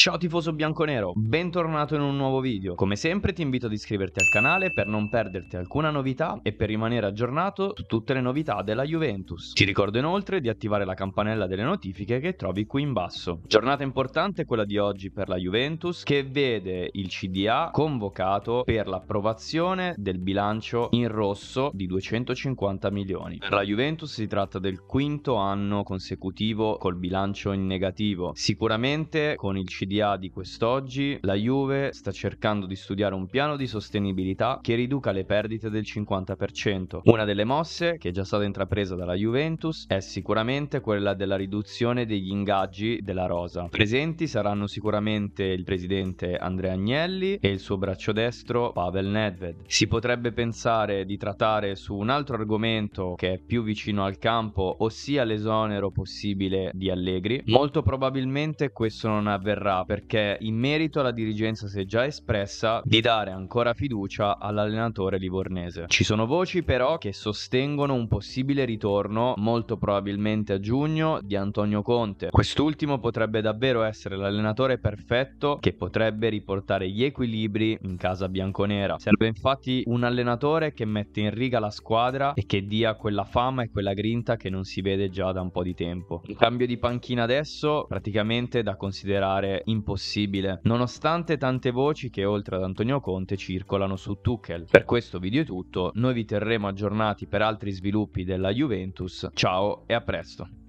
Ciao tifoso bianconero, bentornato in un nuovo video. Come sempre ti invito ad iscriverti al canale per non perderti alcuna novità e per rimanere aggiornato su tutte le novità della Juventus. Ti ricordo inoltre di attivare la campanella delle notifiche che trovi qui in basso. Giornata importante quella di oggi per la Juventus che vede il CDA convocato per l'approvazione del bilancio in rosso di 250 milioni. Per la Juventus si tratta del quinto anno consecutivo col bilancio in negativo. Sicuramente con il CDA CDA di quest'oggi, la Juve sta cercando di studiare un piano di sostenibilità che riduca le perdite del 50%. Una delle mosse, che è già stata intrapresa dalla Juventus, è sicuramente quella della riduzione degli ingaggi della rosa. Presenti saranno sicuramente il presidente Andrea Agnelli e il suo braccio destro Pavel Nedved. Si potrebbe pensare di trattare su un altro argomento che è più vicino al campo, ossia l'esonero possibile di Allegri. Molto probabilmente questo non avverrà avverrà perché in merito alla dirigenza si è già espressa di dare ancora fiducia all'allenatore livornese. Ci sono voci però che sostengono un possibile ritorno, molto probabilmente a giugno, di Antonio Conte. Quest'ultimo potrebbe davvero essere l'allenatore perfetto che potrebbe riportare gli equilibri in casa bianconera. Serve infatti un allenatore che mette in riga la squadra e che dia quella fama e quella grinta che non si vede già da un po' di tempo. Il cambio di panchina adesso praticamente da considerare impossibile, nonostante tante voci che oltre ad Antonio Conte circolano su Tuchel. Per questo video è tutto, noi vi terremo aggiornati per altri sviluppi della Juventus. Ciao e a presto.